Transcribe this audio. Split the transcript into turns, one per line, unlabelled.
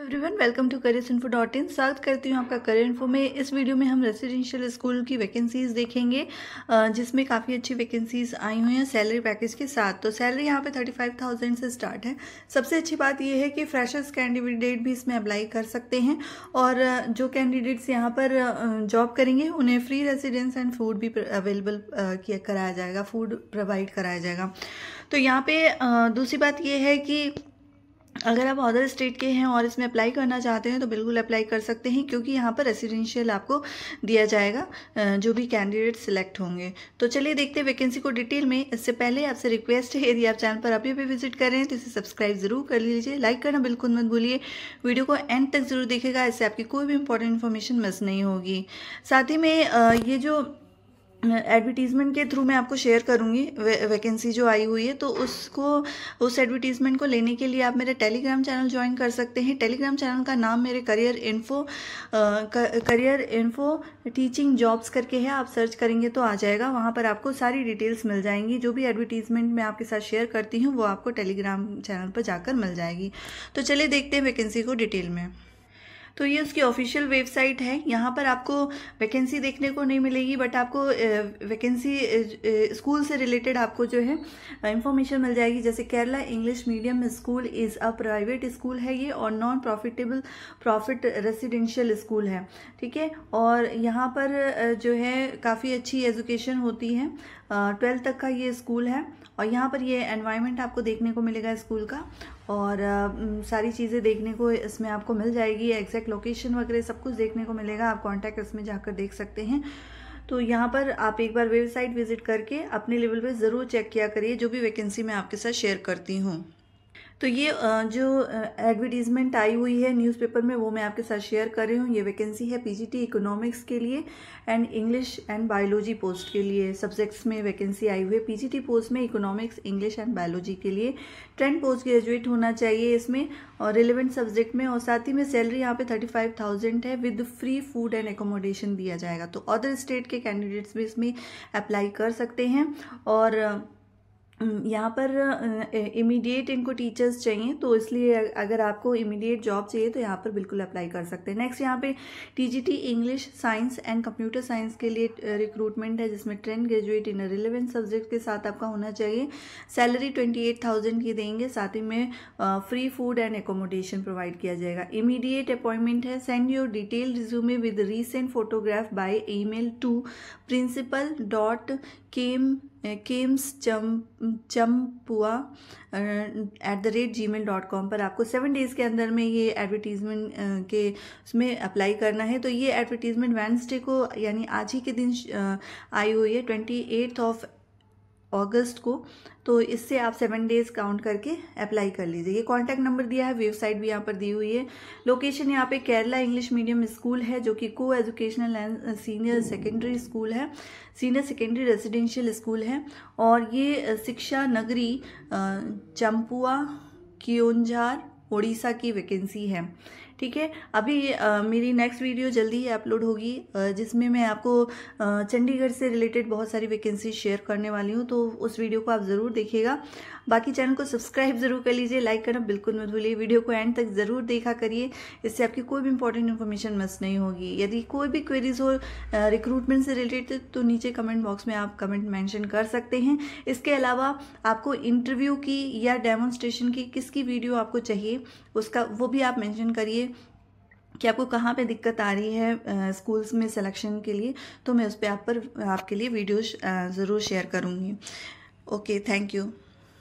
everyone welcome to career info dot in स्वागत करती हूँ आपका करियर इन्फो में इस वीडियो में हम रेसिडेंशियल स्कूल की वैकेंसीज़ देखेंगे जिसमें काफ़ी अच्छी वैकेंसीज़ आई हुई हैं सैलरी पैकेज के साथ तो सैलरी यहाँ पे थर्टी फाइव थाउजेंड से स्टार्ट है सबसे अच्छी बात यह है कि फ्रेशर्स कैंडिडेट भी इसमें अप्लाई कर सकते हैं और जो कैंडिडेट्स यहाँ पर जॉब करेंगे उन्हें फ्री रेसिडेंस एंड फूड भी अवेलेबल किया कराया जाएगा फूड प्रोवाइड कराया जाएगा तो यहाँ पर दूसरी बात यह है कि अगर आप अदर स्टेट के हैं और इसमें अप्लाई करना चाहते हैं तो बिल्कुल अप्लाई कर सकते हैं क्योंकि यहाँ पर रेसिडेंशियल आपको दिया जाएगा जो भी कैंडिडेट सिलेक्ट होंगे तो चलिए देखते हैं वैकेंसी को डिटेल में इससे पहले आपसे रिक्वेस्ट है यदि आप चैनल पर अभी भी विजिट कर रहे हैं तो इसे सब्सक्राइब जरूर कर लीजिए लाइक करना बिल्कुल मत भूलिए वीडियो को एंड तक जरूर देखेगा इससे आपकी कोई भी इंपॉर्टेंट इन्फॉर्मेशन मिस नहीं होगी साथ ही में ये जो एडवर्टीज़मेंट के थ्रू मैं आपको शेयर करूँगी वे, वैकेंसी जो आई हुई है तो उसको उस एडवर्टीज़मेंट को लेने के लिए आप मेरे टेलीग्राम चैनल ज्वाइन कर सकते हैं टेलीग्राम चैनल का नाम मेरे career info career info teaching jobs करके है आप सर्च करेंगे तो आ जाएगा वहाँ पर आपको सारी डिटेल्स मिल जाएंगी जो भी एडवर्टीज़मेंट मैं आपके साथ शेयर करती हूँ वो आपको टेलीग्राम चैनल पर जाकर मिल जाएगी तो चलिए देखते हैं वैकेंसी को डिटेल में तो ये उसकी ऑफिशियल वेबसाइट है यहाँ पर आपको वैकेंसी देखने को नहीं मिलेगी बट आपको वैकेंसी स्कूल से रिलेटेड आपको जो है इंफॉर्मेशन मिल जाएगी जैसे Kerala English medium school is a private school है ये और non profitable profit residential school है ठीक है और यहाँ पर जो है काफ़ी अच्छी एजुकेशन होती है ट्वेल्थ तक का ये स्कूल है और यहाँ पर ये एनवायरनमेंट आपको देखने को मिलेगा स्कूल का और आ, सारी चीज़ें देखने को इसमें आपको मिल जाएगी एग्जैक्ट लोकेशन वगैरह सब कुछ देखने को मिलेगा आप कॉन्टैक्ट इसमें जाकर देख सकते हैं तो यहाँ पर आप एक बार वेबसाइट विजिट करके अपने लेवल पर ज़रूर चेक किया करिए जो भी वैकेंसी मैं आपके साथ शेयर करती हूँ तो ये जो एडवर्टीज़मेंट आई हुई है न्यूज़पेपर में वो मैं आपके साथ शेयर कर रही हूँ ये वैकेंसी है पीजीटी इकोनॉमिक्स के लिए and English and biology post के लिए सब्जेक्ट्स में वैकेंसी आई हुई है पीजीटी पोस्ट में इकोनॉमिक्स इंग्लिश एंड बायोलॉजी के लिए ट्रेंड पोस्ट ग्रेजुएट होना चाहिए इसमें और रिलेवेंट सब्जेक्ट में और साथ ही में सैलरी यहाँ पे थर्टी फाइव थाउजेंड है with free food and accommodation दिया जाएगा तो अदर स्टेट के कैंडिडेट्स भी इसमें अप्लाई कर सकते हैं और यहाँ पर इमीडिएट इनको टीचर्स चाहिए तो इसलिए अगर आपको इमीडिएट जॉब चाहिए तो यहाँ पर बिल्कुल अप्लाई कर सकते हैं नेक्स्ट यहाँ पे TGT English science and computer science के लिए रिक्रूटमेंट है जिसमें trained graduate in relevant subject के साथ आपका होना चाहिए सैलरी ट्वेंटी एट थाउजेंड की देंगे साथ ही में free food and accommodation provide किया जाएगा इमीडिएट अपॉइंटमेंट है send your detail resume with recent photograph by email to principal dot kem kems cham Champua at the rate Gmail dot com पर आपको सेवन डेज़ के अंदर में ये advertisement uh, के उसमें अप्लाई करना है तो ये एडवर्टीज़मेंट वेंसडे को यानी आज ही के दिन uh, आई हुई है ट्वेंटी एट्थ ऑफ अगस्त को तो इससे आप सेवन डेज काउंट करके अप्लाई कर लीजिए ये कॉन्टैक्ट नंबर दिया है वेबसाइट भी यहाँ पर दी हुई है लोकेशन यहाँ पे केरला इंग्लिश मीडियम स्कूल है जो कि को educational and senior secondary school है सीनियर सेकेंडरी रेजिडेंशियल स्कूल है और ये शिक्षा नगरी चंपुआ कियोंझार उड़ीसा की वैकेंसी है ठीक है अभी आ, मेरी नेक्स्ट वीडियो जल्दी ही अपलोड होगी जिसमें मैं आपको चंडीगढ़ से रिलेटेड बहुत सारी वैकेंसी शेयर करने वाली हूँ तो उस वीडियो को आप ज़रूर देखिएगा बाकी चैनल को सब्सक्राइब ज़रूर कर लीजिए लाइक करना बिल्कुल मत भूलिए वीडियो को एंड तक ज़रूर देखा करिए इससे आपकी कोई भी इंपॉर्टेंट इन्फॉर्मेशन मिस नहीं होगी यदि कोई भी क्वेरीज हो रिक्रूटमेंट से रिलेटेड तो नीचे कमेंट बॉक्स में आप कमेंट मेंशन कर सकते हैं इसके अलावा आपको इंटरव्यू की या डेमोन्स्ट्रेशन की किसकी वीडियो आपको चाहिए उसका वो भी आप मैंशन करिए कि आपको कहाँ पे दिक्कत आ रही है स्कूल्स में सिलेक्शन के लिए तो मैं उस पर आप पर आपके लिए वीडियो ज़रूर शेयर करूँगी ओके थैंक यू